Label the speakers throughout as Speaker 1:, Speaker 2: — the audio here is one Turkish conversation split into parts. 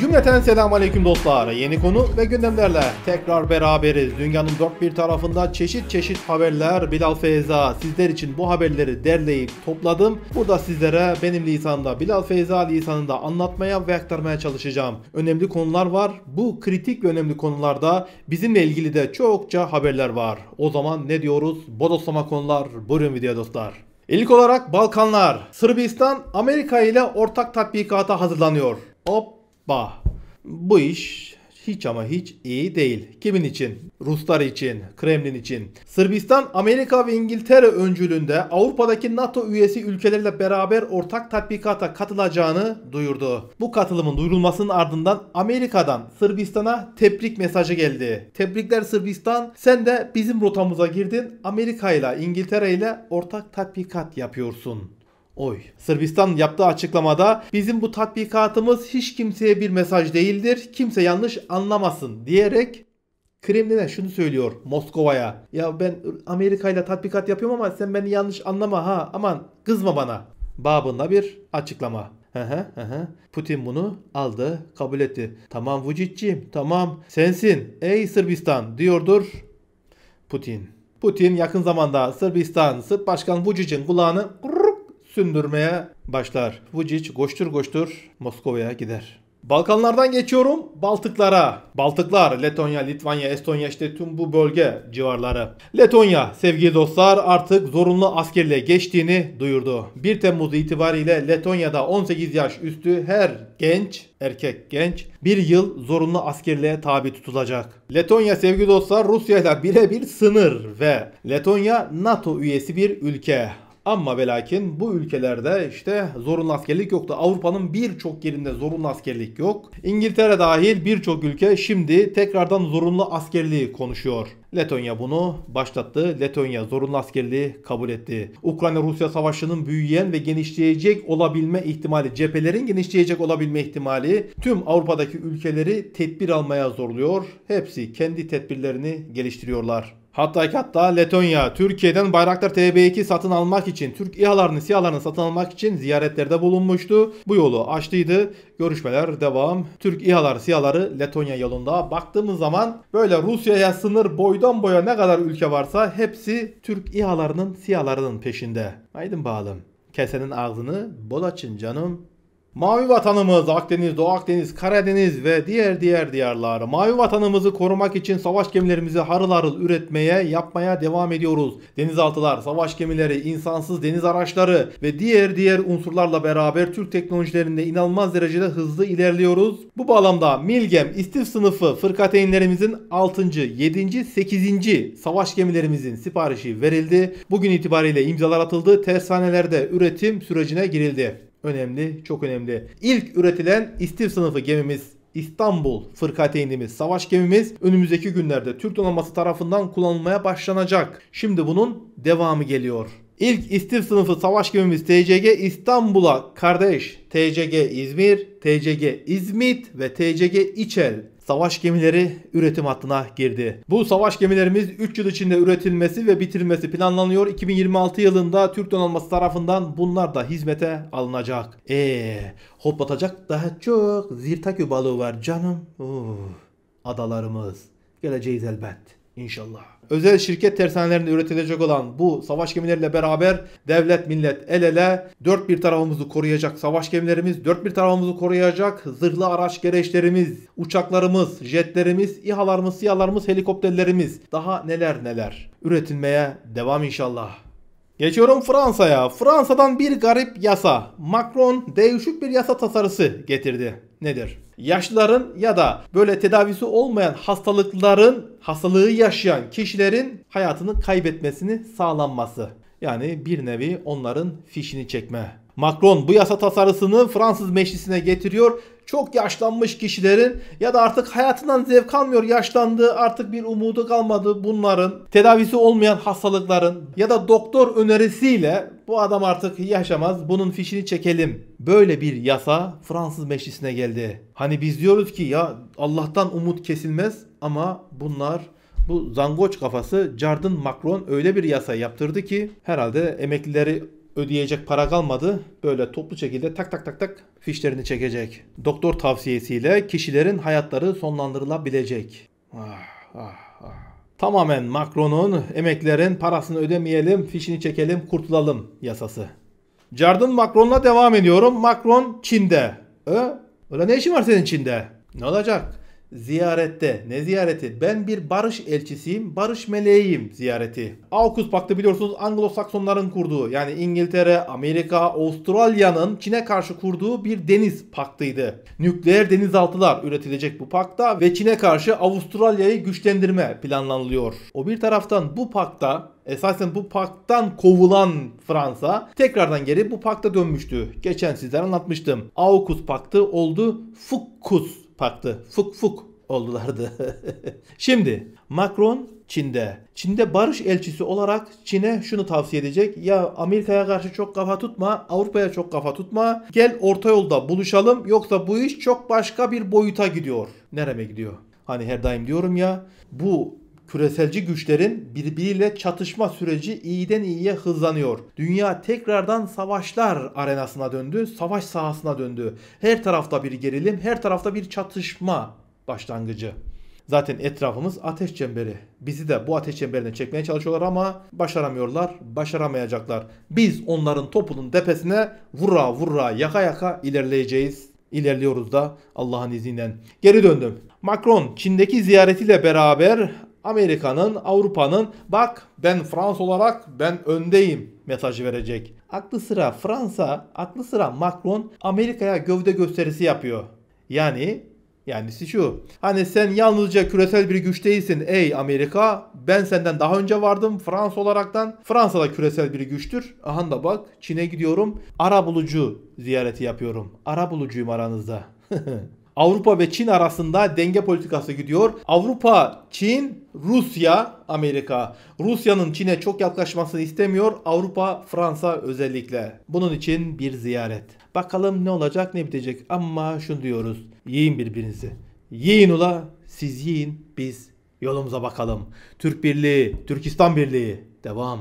Speaker 1: Cümleten selam aleyküm dostlar. Yeni konu ve gündemlerle tekrar beraberiz. Dünyanın dört bir tarafında çeşit çeşit haberler. Bilal Feyza sizler için bu haberleri derleyip topladım. Burada sizlere benim lisanımda Bilal Feyza lisanında anlatmaya ve aktarmaya çalışacağım. Önemli konular var. Bu kritik ve önemli konularda bizimle ilgili de çokça haberler var. O zaman ne diyoruz? Bodoslama konular. Buyurun video dostlar. İlk olarak Balkanlar. Sırbistan Amerika ile ortak tatbikata hazırlanıyor. Op bah. Bu iş hiç ama hiç iyi değil. Kimin için? Ruslar için, Kremlin için. Sırbistan, Amerika ve İngiltere öncülüğünde Avrupa'daki NATO üyesi ülkelerle beraber ortak tatbikata katılacağını duyurdu. Bu katılımın duyurulmasının ardından Amerika'dan Sırbistan'a tebrik mesajı geldi. Tebrikler Sırbistan, sen de bizim rotamıza girdin. Amerika ile İngiltere ile ortak tatbikat yapıyorsun oy. Sırbistan yaptığı açıklamada bizim bu tatbikatımız hiç kimseye bir mesaj değildir. Kimse yanlış anlamasın diyerek Kremlin'e şunu söylüyor Moskova'ya. Ya ben Amerika ile tatbikat yapıyorum ama sen beni yanlış anlama ha aman kızma bana. Babında bir açıklama. Putin bunu aldı, kabul etti. Tamam Vucic'ciğim, tamam sensin ey Sırbistan diyordur Putin. Putin yakın zamanda Sırbistan, Sırp Başkan Vucic'in kulağını sündürmeye başlar. Vucic koştur koştur Moskova'ya gider. Balkanlardan geçiyorum Baltıklara. Baltıklar, Letonya, Litvanya, Estonya işte tüm bu bölge civarları. Letonya sevgili dostlar artık zorunlu askerle geçtiğini duyurdu. 1 Temmuz itibariyle Letonya'da 18 yaş üstü her genç, erkek genç bir yıl zorunlu askerliğe tabi tutulacak. Letonya sevgili dostlar Rusya ile birebir sınır ve Letonya NATO üyesi bir ülke. Ama velakin bu ülkelerde işte zorunlu askerlik yoktu. Avrupa'nın birçok yerinde zorunlu askerlik yok. İngiltere dahil birçok ülke şimdi tekrardan zorunlu askerliği konuşuyor. Letonya bunu başlattı. Letonya zorunlu askerliği kabul etti. Ukrayna-Rusya savaşının büyüyen ve genişleyecek olabilme ihtimali, cephelerin genişleyecek olabilme ihtimali tüm Avrupa'daki ülkeleri tedbir almaya zorluyor. Hepsi kendi tedbirlerini geliştiriyorlar. Hatta hatta Letonya, Türkiye'den Bayraktar TB2 satın almak için, Türk İHA'larını, SİHA'larını satın almak için ziyaretlerde bulunmuştu. Bu yolu açtıydı. Görüşmeler devam. Türk İHA'lar, SİHA'ları Letonya yolunda. Baktığımız zaman böyle Rusya'ya sınır boydan boya ne kadar ülke varsa hepsi Türk İHA'larının, SİHA'larının peşinde. Haydi bağlım. Kesenin ağzını bol açın canım. Mavi vatanımız Akdeniz, Doğu Akdeniz, Karadeniz ve diğer diğer diyarlar. Mavi vatanımızı korumak için savaş gemilerimizi harıl harıl üretmeye, yapmaya devam ediyoruz. Denizaltılar, savaş gemileri, insansız deniz araçları ve diğer diğer unsurlarla beraber Türk teknolojilerinde inanılmaz derecede hızlı ilerliyoruz. Bu bağlamda Milgem İstif sınıfı fırkateynlerimizin 6. 7. 8. savaş gemilerimizin siparişi verildi. Bugün itibariyle imzalar atıldı. Tersanelerde üretim sürecine girildi önemli, çok önemli. İlk üretilen istif sınıfı gemimiz İstanbul fırkateynimiz, savaş gemimiz önümüzdeki günlerde Türk donanması tarafından kullanılmaya başlanacak. Şimdi bunun devamı geliyor. İlk istif sınıfı savaş gemimiz TCG İstanbul'a kardeş TCG İzmir, TCG İzmit ve TCG İçel savaş gemileri üretim hattına girdi. Bu savaş gemilerimiz 3 yıl içinde üretilmesi ve bitirilmesi planlanıyor. 2026 yılında Türk donanması tarafından bunlar da hizmete alınacak. Eee hoplatacak daha çok zirtakü balığı var canım. Uh, adalarımız. Geleceğiz elbet. İnşallah. Özel şirket tersanelerinde üretilecek olan bu savaş gemileriyle beraber devlet millet el ele dört bir tarafımızı koruyacak savaş gemilerimiz, dört bir tarafımızı koruyacak zırhlı araç gereçlerimiz, uçaklarımız, jetlerimiz, İHA'larımız, SİHA'larımız, helikopterlerimiz daha neler neler üretilmeye devam inşallah. Geçiyorum Fransa'ya. Fransa'dan bir garip yasa. Macron değişik bir yasa tasarısı getirdi. Nedir? Yaşlıların ya da böyle tedavisi olmayan hastalıkların, hastalığı yaşayan kişilerin hayatını kaybetmesini sağlanması. Yani bir nevi onların fişini çekme. Macron bu yasa tasarısını Fransız meclisine getiriyor çok yaşlanmış kişilerin ya da artık hayatından zevk almıyor yaşlandığı artık bir umudu kalmadı bunların tedavisi olmayan hastalıkların ya da doktor önerisiyle bu adam artık yaşamaz bunun fişini çekelim. Böyle bir yasa Fransız meclisine geldi. Hani biz diyoruz ki ya Allah'tan umut kesilmez ama bunlar bu zangoç kafası Jardin Macron öyle bir yasa yaptırdı ki herhalde emeklileri ödeyecek para kalmadı. Böyle toplu şekilde tak tak tak tak fişlerini çekecek. Doktor tavsiyesiyle kişilerin hayatları sonlandırılabilecek. Ah, ah, ah. Tamamen Macron'un emeklerin parasını ödemeyelim, fişini çekelim, kurtulalım yasası. Jardin Macron'la devam ediyorum. Macron Çin'de. Ö? Öyle ne işin var senin Çin'de? Ne olacak? ziyarette. Ne ziyareti? Ben bir barış elçisiyim, barış meleğiyim ziyareti. AUKUS paktı biliyorsunuz Anglo-Saksonların kurduğu yani İngiltere, Amerika, Avustralya'nın Çin'e karşı kurduğu bir deniz paktıydı. Nükleer denizaltılar üretilecek bu pakta ve Çin'e karşı Avustralya'yı güçlendirme planlanılıyor. O bir taraftan bu pakta Esasen bu paktan kovulan Fransa tekrardan geri bu pakta dönmüştü. Geçen sizlere anlatmıştım. AUKUS paktı oldu fukus farklı fuk fuk oldulardı. Şimdi Macron Çin'de. Çin'de barış elçisi olarak Çin'e şunu tavsiye edecek. Ya Amerika'ya karşı çok kafa tutma, Avrupa'ya çok kafa tutma. Gel orta yolda buluşalım yoksa bu iş çok başka bir boyuta gidiyor. Nereme gidiyor? Hani her daim diyorum ya bu küreselci güçlerin birbiriyle çatışma süreci iyiden iyiye hızlanıyor. Dünya tekrardan savaşlar arenasına döndü, savaş sahasına döndü. Her tarafta bir gerilim, her tarafta bir çatışma başlangıcı. Zaten etrafımız ateş çemberi. Bizi de bu ateş çemberine çekmeye çalışıyorlar ama başaramıyorlar, başaramayacaklar. Biz onların topunun tepesine vura vura yaka yaka ilerleyeceğiz. İlerliyoruz da Allah'ın izniyle. Geri döndüm. Macron Çin'deki ziyaretiyle beraber Amerika'nın, Avrupa'nın bak ben Fransa olarak ben öndeyim mesajı verecek. Aklı sıra Fransa, aklı sıra Macron Amerika'ya gövde gösterisi yapıyor. Yani yani şu. Hani sen yalnızca küresel bir güç değilsin ey Amerika. Ben senden daha önce vardım Fransa olaraktan. Fransa da küresel bir güçtür. Aha da bak Çin'e gidiyorum. Arabulucu ziyareti yapıyorum. Arabulucuyum aranızda. Avrupa ve Çin arasında denge politikası gidiyor. Avrupa, Çin, Rusya, Amerika. Rusya'nın Çin'e çok yaklaşmasını istemiyor. Avrupa, Fransa özellikle. Bunun için bir ziyaret. Bakalım ne olacak ne bitecek ama şunu diyoruz. Yiyin birbirinizi. Yiyin ula siz yiyin biz yolumuza bakalım. Türk Birliği, Türkistan Birliği devam.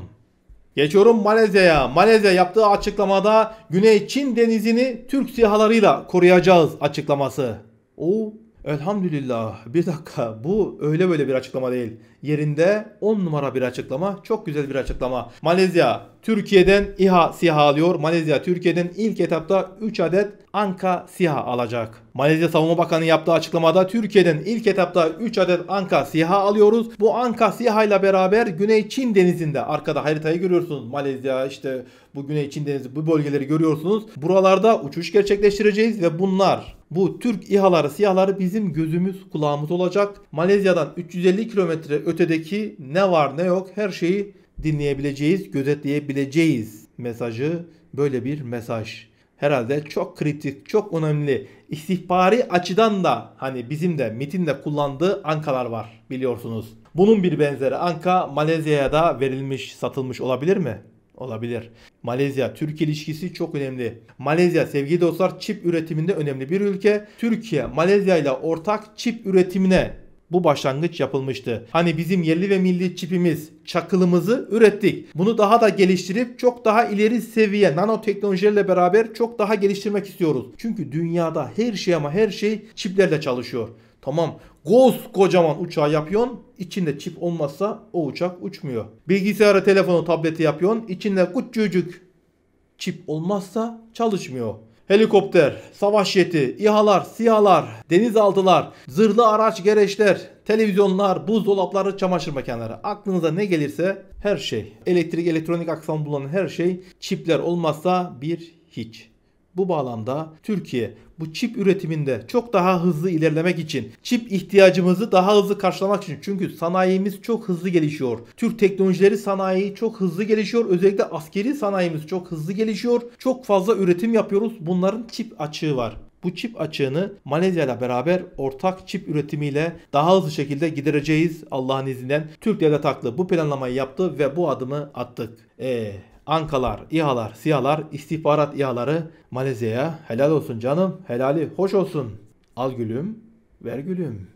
Speaker 1: Geçiyorum Malezya'ya. Malezya yaptığı açıklamada Güney Çin denizini Türk sihalarıyla koruyacağız açıklaması. Oo elhamdülillah bir dakika bu öyle böyle bir açıklama değil yerinde 10 numara bir açıklama. Çok güzel bir açıklama. Malezya Türkiye'den İHA SİHA alıyor. Malezya Türkiye'den ilk etapta 3 adet Anka SİHA alacak. Malezya Savunma Bakanı yaptığı açıklamada Türkiye'den ilk etapta 3 adet Anka SİHA alıyoruz. Bu Anka SİHA ile beraber Güney Çin Denizi'nde arkada haritayı görüyorsunuz. Malezya işte bu Güney Çin Denizi bu bölgeleri görüyorsunuz. Buralarda uçuş gerçekleştireceğiz ve bunlar bu Türk İHA'ları SİHA'ları bizim gözümüz kulağımız olacak. Malezya'dan 350 kilometre ötedeki ne var ne yok her şeyi dinleyebileceğiz, gözetleyebileceğiz mesajı böyle bir mesaj. Herhalde çok kritik, çok önemli. istihbari açıdan da hani bizim de MIT'in de kullandığı ankalar var biliyorsunuz. Bunun bir benzeri anka Malezya'ya da verilmiş, satılmış olabilir mi? Olabilir. Malezya Türkiye ilişkisi çok önemli. Malezya sevgili dostlar çip üretiminde önemli bir ülke. Türkiye Malezya ile ortak çip üretimine bu başlangıç yapılmıştı. Hani bizim yerli ve milli çipimiz, çakılımızı ürettik. Bunu daha da geliştirip çok daha ileri seviye nanoteknolojilerle beraber çok daha geliştirmek istiyoruz. Çünkü dünyada her şey ama her şey çiplerle çalışıyor. Tamam kocaman uçağı yapıyorsun içinde çip olmazsa o uçak uçmuyor. Bilgisayarı, telefonu, tableti yapıyorsun içinde kutcucuk çip olmazsa çalışmıyor. Helikopter, savaş jeti, İHA'lar, SİHA'lar, denizaltılar, zırhlı araç gereçler, televizyonlar, buzdolapları, çamaşır makineleri. Aklınıza ne gelirse her şey. Elektrik, elektronik aksam bulunan her şey çipler olmazsa bir hiç. Bu bağlamda Türkiye bu çip üretiminde çok daha hızlı ilerlemek için, çip ihtiyacımızı daha hızlı karşılamak için. Çünkü sanayimiz çok hızlı gelişiyor. Türk teknolojileri sanayi çok hızlı gelişiyor. Özellikle askeri sanayimiz çok hızlı gelişiyor. Çok fazla üretim yapıyoruz. Bunların çip açığı var. Bu çip açığını Malezya ile beraber ortak çip üretimiyle daha hızlı şekilde gidereceğiz Allah'ın izniyle. Türk devlet haklı bu planlamayı yaptı ve bu adımı attık. Eee Ankalar, İHA'lar, SİHA'lar, istihbarat İHA'ları Malezya'ya helal olsun canım, helali hoş olsun. Al gülüm, ver gülüm.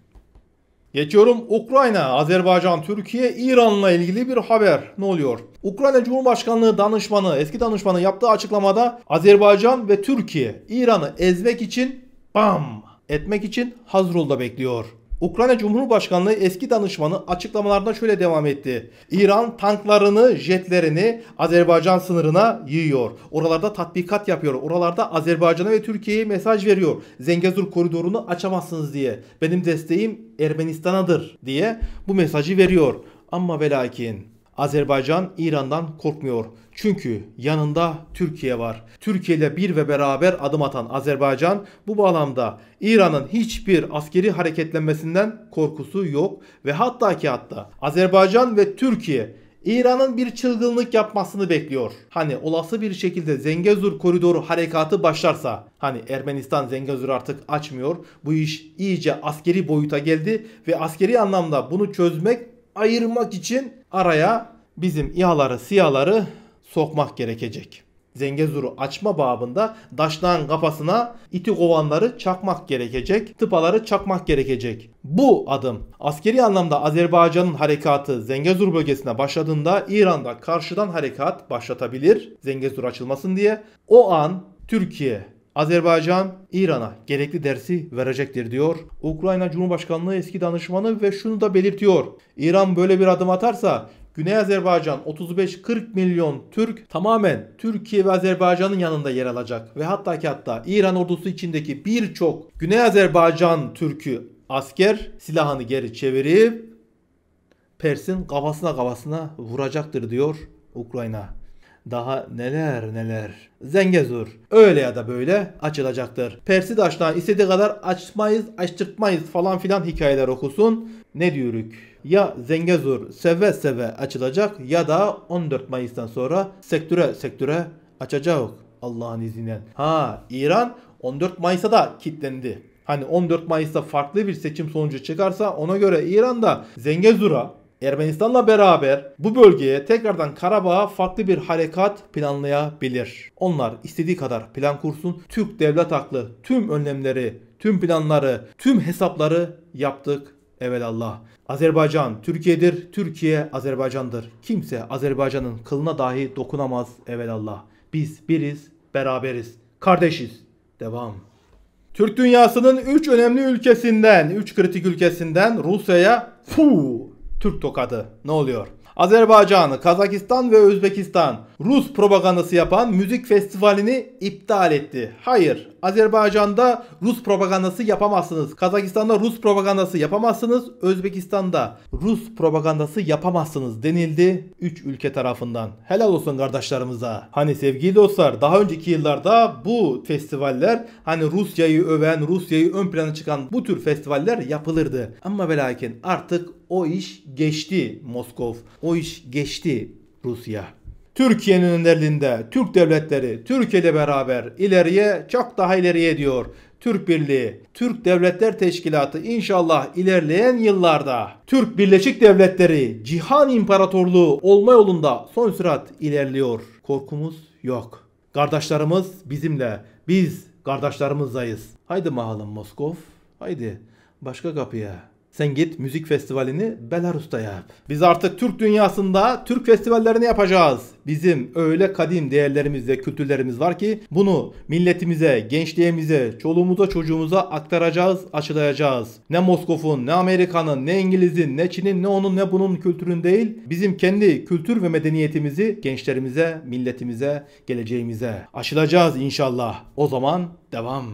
Speaker 1: Geçiyorum Ukrayna, Azerbaycan, Türkiye, İran'la ilgili bir haber. Ne oluyor? Ukrayna Cumhurbaşkanlığı danışmanı, eski danışmanı yaptığı açıklamada Azerbaycan ve Türkiye İran'ı ezmek için bam etmek için Hazrul'da bekliyor. Ukrayna Cumhurbaşkanlığı eski danışmanı açıklamalarına şöyle devam etti. İran tanklarını, jetlerini Azerbaycan sınırına yığıyor. Oralarda tatbikat yapıyor. Oralarda Azerbaycan'a ve Türkiye'ye mesaj veriyor. Zengezur koridorunu açamazsınız diye. Benim desteğim Ermenistan'adır diye bu mesajı veriyor. Ama ve lakin Azerbaycan İran'dan korkmuyor. Çünkü yanında Türkiye var. Türkiye ile bir ve beraber adım atan Azerbaycan bu bağlamda İran'ın hiçbir askeri hareketlenmesinden korkusu yok ve hatta ki hatta Azerbaycan ve Türkiye İran'ın bir çılgınlık yapmasını bekliyor. Hani olası bir şekilde Zengezur koridoru harekatı başlarsa hani Ermenistan Zengezur artık açmıyor. Bu iş iyice askeri boyuta geldi ve askeri anlamda bunu çözmek ayırmak için araya bizim İHA'ları SİHA'ları sokmak gerekecek. Zengezur'u açma babında daşlağın kafasına iti kovanları çakmak gerekecek, tıpaları çakmak gerekecek. Bu adım askeri anlamda Azerbaycan'ın harekatı Zengezur bölgesine başladığında İran'da karşıdan harekat başlatabilir Zengezur açılmasın diye. O an Türkiye Azerbaycan İran'a gerekli dersi verecektir diyor. Ukrayna Cumhurbaşkanlığı eski danışmanı ve şunu da belirtiyor. İran böyle bir adım atarsa Güney Azerbaycan 35-40 milyon Türk tamamen Türkiye ve Azerbaycan'ın yanında yer alacak ve hatta ki hatta İran ordusu içindeki birçok Güney Azerbaycan Türk'ü asker silahını geri çevirip Pers'in kafasına kafasına vuracaktır diyor Ukrayna daha neler neler. Zengezur öyle ya da böyle açılacaktır. Persi Aşlan istediği kadar açmayız açtırtmayız falan filan hikayeler okusun. Ne diyoruk? Ya Zengezur seve seve açılacak ya da 14 Mayıs'tan sonra sektöre sektöre açacak Allah'ın izniyle. Ha İran 14 Mayıs'a da kilitlendi. Hani 14 Mayıs'ta farklı bir seçim sonucu çıkarsa ona göre İran'da Zengezur'a Ermenistan'la beraber bu bölgeye tekrardan Karabağ'a farklı bir harekat planlayabilir. Onlar istediği kadar plan kursun. Türk devlet haklı tüm önlemleri, tüm planları, tüm hesapları yaptık evelallah. Azerbaycan Türkiye'dir, Türkiye Azerbaycan'dır. Kimse Azerbaycan'ın kılına dahi dokunamaz evelallah. Biz biriz, beraberiz, kardeşiz. Devam. Türk dünyasının 3 önemli ülkesinden, 3 kritik ülkesinden Rusya'ya fu Türk tokadı. Ne oluyor? Azerbaycan'ı, Kazakistan ve Özbekistan Rus propagandası yapan müzik festivalini iptal etti. Hayır, Azerbaycan'da Rus propagandası yapamazsınız. Kazakistan'da Rus propagandası yapamazsınız. Özbekistan'da Rus propagandası yapamazsınız denildi 3 ülke tarafından. Helal olsun kardeşlerimize. Hani sevgili dostlar daha önceki yıllarda bu festivaller hani Rusya'yı öven, Rusya'yı ön plana çıkan bu tür festivaller yapılırdı. Ama ve lakin artık o iş geçti Moskov. O iş geçti Rusya. Türkiye'nin önderliğinde Türk devletleri Türkiye ile beraber ileriye çok daha ileriye diyor. Türk Birliği, Türk Devletler Teşkilatı inşallah ilerleyen yıllarda Türk Birleşik Devletleri Cihan İmparatorluğu olma yolunda son sürat ilerliyor. Korkumuz yok. Kardeşlerimiz bizimle. Biz kardeşlerimizdayız. Haydi mahalım Moskov. Haydi başka kapıya. Sen git müzik festivalini Belarus'ta yap. Biz artık Türk dünyasında Türk festivallerini yapacağız. Bizim öyle kadim değerlerimiz ve kültürlerimiz var ki bunu milletimize, gençliğimize, çoluğumuza, çocuğumuza aktaracağız, açılayacağız. Ne Moskov'un, ne Amerika'nın, ne İngiliz'in, ne Çin'in, ne onun, ne bunun kültürün değil. Bizim kendi kültür ve medeniyetimizi gençlerimize, milletimize, geleceğimize aşılacağız inşallah. O zaman devam.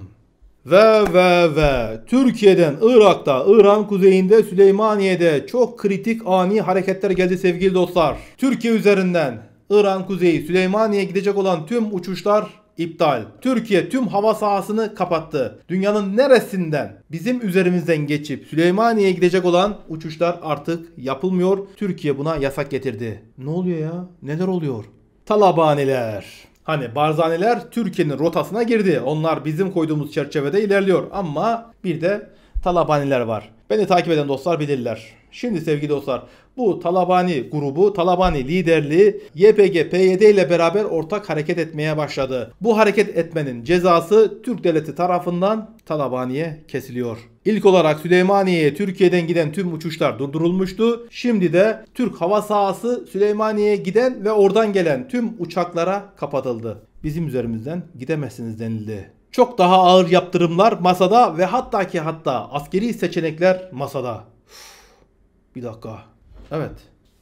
Speaker 1: Ve ve ve Türkiye'den Irak'ta, İran kuzeyinde, Süleymaniye'de çok kritik ani hareketler geldi sevgili dostlar. Türkiye üzerinden İran kuzeyi Süleymaniye gidecek olan tüm uçuşlar iptal. Türkiye tüm hava sahasını kapattı. Dünyanın neresinden bizim üzerimizden geçip Süleymaniye'ye gidecek olan uçuşlar artık yapılmıyor. Türkiye buna yasak getirdi. Ne oluyor ya? Neler oluyor? Talabaneler. Hani barzaneler Türkiye'nin rotasına girdi. Onlar bizim koyduğumuz çerçevede ilerliyor. Ama bir de talabaniler var. Beni takip eden dostlar bilirler. Şimdi sevgili dostlar bu Talabani grubu, Talabani liderliği YPG, PYD ile beraber ortak hareket etmeye başladı. Bu hareket etmenin cezası Türk devleti tarafından Talabani'ye kesiliyor. İlk olarak Süleymaniye'ye Türkiye'den giden tüm uçuşlar durdurulmuştu. Şimdi de Türk hava sahası Süleymaniye'ye giden ve oradan gelen tüm uçaklara kapatıldı. Bizim üzerimizden gidemezsiniz denildi. Çok daha ağır yaptırımlar masada ve hatta ki hatta askeri seçenekler masada. bir dakika. Evet.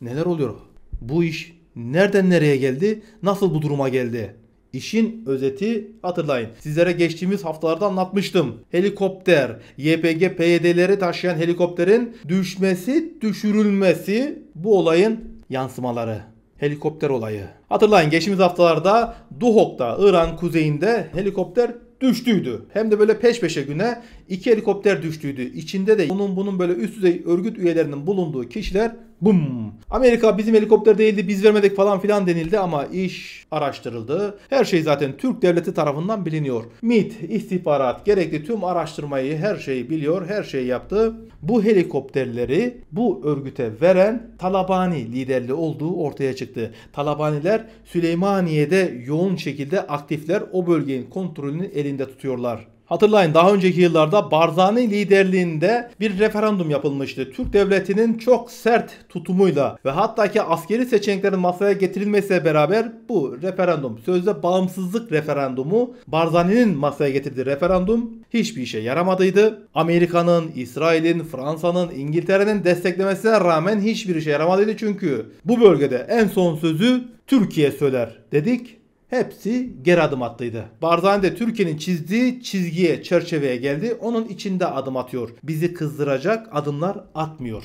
Speaker 1: Neler oluyor? Bu iş nereden nereye geldi? Nasıl bu duruma geldi? İşin özeti hatırlayın. Sizlere geçtiğimiz haftalarda anlatmıştım. Helikopter, YPG PYD'leri taşıyan helikopterin düşmesi, düşürülmesi bu olayın yansımaları. Helikopter olayı. Hatırlayın geçtiğimiz haftalarda Duhok'ta İran kuzeyinde helikopter düştüydü. Hem de böyle peş peşe güne iki helikopter düştüydü. İçinde de onun bunun böyle üst düzey örgüt üyelerinin bulunduğu kişiler bum. Amerika bizim helikopter değildi biz vermedik falan filan denildi ama iş araştırıldı. Her şey zaten Türk devleti tarafından biliniyor. MIT, istihbarat, gerekli tüm araştırmayı her şeyi biliyor, her şeyi yaptı. Bu helikopterleri bu örgüte veren Talabani liderli olduğu ortaya çıktı. Talabaniler Ermeniler Süleymaniye'de yoğun şekilde aktifler o bölgenin kontrolünü elinde tutuyorlar. Hatırlayın daha önceki yıllarda Barzani liderliğinde bir referandum yapılmıştı. Türk devletinin çok sert tutumuyla ve hatta ki askeri seçeneklerin masaya getirilmesiyle beraber bu referandum sözde bağımsızlık referandumu Barzani'nin masaya getirdiği referandum hiçbir işe yaramadıydı. Amerika'nın, İsrail'in, Fransa'nın, İngiltere'nin desteklemesine rağmen hiçbir işe yaramadıydı çünkü bu bölgede en son sözü Türkiye söyler dedik. Hepsi geri adım attıydı. Barzani de Türkiye'nin çizdiği çizgiye, çerçeveye geldi. Onun içinde adım atıyor. Bizi kızdıracak adımlar atmıyor.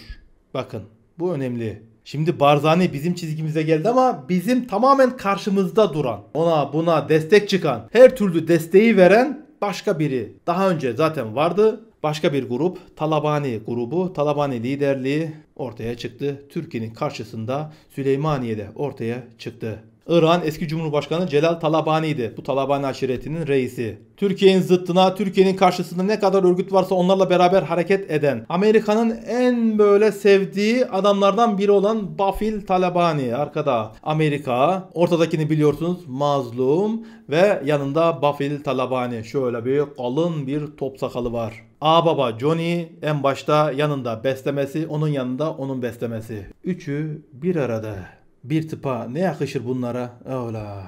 Speaker 1: Bakın bu önemli. Şimdi Barzani bizim çizgimize geldi ama bizim tamamen karşımızda duran, ona buna destek çıkan, her türlü desteği veren başka biri. Daha önce zaten vardı Başka bir grup Talabani grubu, Talabani liderliği ortaya çıktı. Türkiye'nin karşısında Süleymaniye'de ortaya çıktı. Irak'ın eski Cumhurbaşkanı Celal Talabani'ydi. Bu Talabani aşiretinin reisi. Türkiye'nin zıttına, Türkiye'nin karşısında ne kadar örgüt varsa onlarla beraber hareket eden, Amerika'nın en böyle sevdiği adamlardan biri olan Bafil Talabani arkada. Amerika, ortadakini biliyorsunuz mazlum ve yanında Bafil Talabani. Şöyle bir kalın bir top sakalı var. A baba Johnny en başta yanında beslemesi, onun yanında onun beslemesi. Üçü bir arada. Bir tıpa ne yakışır bunlara? Ola.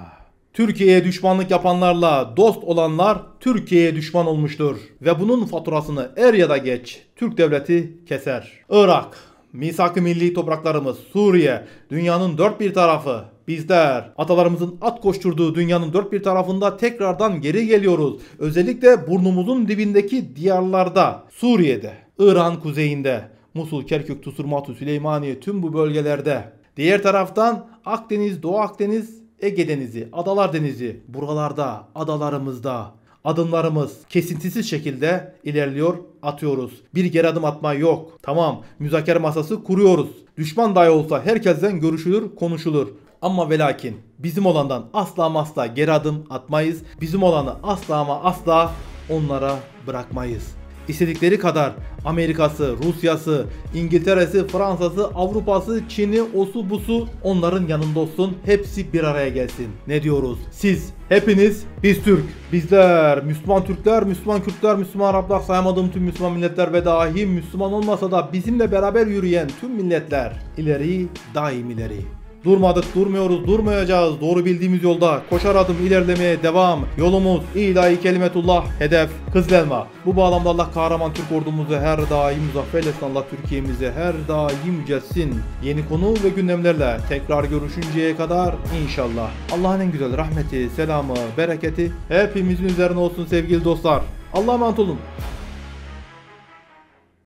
Speaker 1: Türkiye'ye düşmanlık yapanlarla dost olanlar Türkiye'ye düşman olmuştur. Ve bunun faturasını er ya da geç Türk devleti keser. Irak, misak-ı milli topraklarımız, Suriye, dünyanın dört bir tarafı, bizler atalarımızın at koşturduğu dünyanın dört bir tarafında tekrardan geri geliyoruz. Özellikle burnumuzun dibindeki diyarlarda, Suriye'de, İran kuzeyinde, Musul, Kerkük, Tusurmatu, Süleymaniye tüm bu bölgelerde Diğer taraftan Akdeniz, Doğu Akdeniz, Ege Denizi, Adalar Denizi buralarda, adalarımızda adımlarımız kesintisiz şekilde ilerliyor, atıyoruz. Bir geri adım atma yok. Tamam, müzakere masası kuruyoruz. Düşman dahi olsa herkesten görüşülür, konuşulur. Ama velakin bizim olandan asla asla geri adım atmayız. Bizim olanı asla ama asla onlara bırakmayız. İstedikleri kadar Amerika'sı, Rusya'sı, İngiltere'si, Fransa'sı, Avrupa'sı, Çin'i, osu busu onların yanında olsun. Hepsi bir araya gelsin. Ne diyoruz? Siz, hepiniz, biz Türk, bizler, Müslüman Türkler, Müslüman Kürtler, Müslüman Araplar saymadığım tüm Müslüman milletler ve dahi Müslüman olmasa da bizimle beraber yürüyen tüm milletler ileri daim ileri. Durmadık durmuyoruz durmayacağız. Doğru bildiğimiz yolda koşar adım ilerlemeye devam. Yolumuz ilahi kelimetullah hedef Kızılelma. Bu bağlamda Allah kahraman Türk ordumuzu her daim muzaffer etsin. Allah Türkiye'mizi her daim yücelsin. Yeni konu ve gündemlerle tekrar görüşünceye kadar inşallah. Allah'ın en güzel rahmeti, selamı, bereketi hepimizin üzerine olsun sevgili dostlar. Allah'a emanet olun.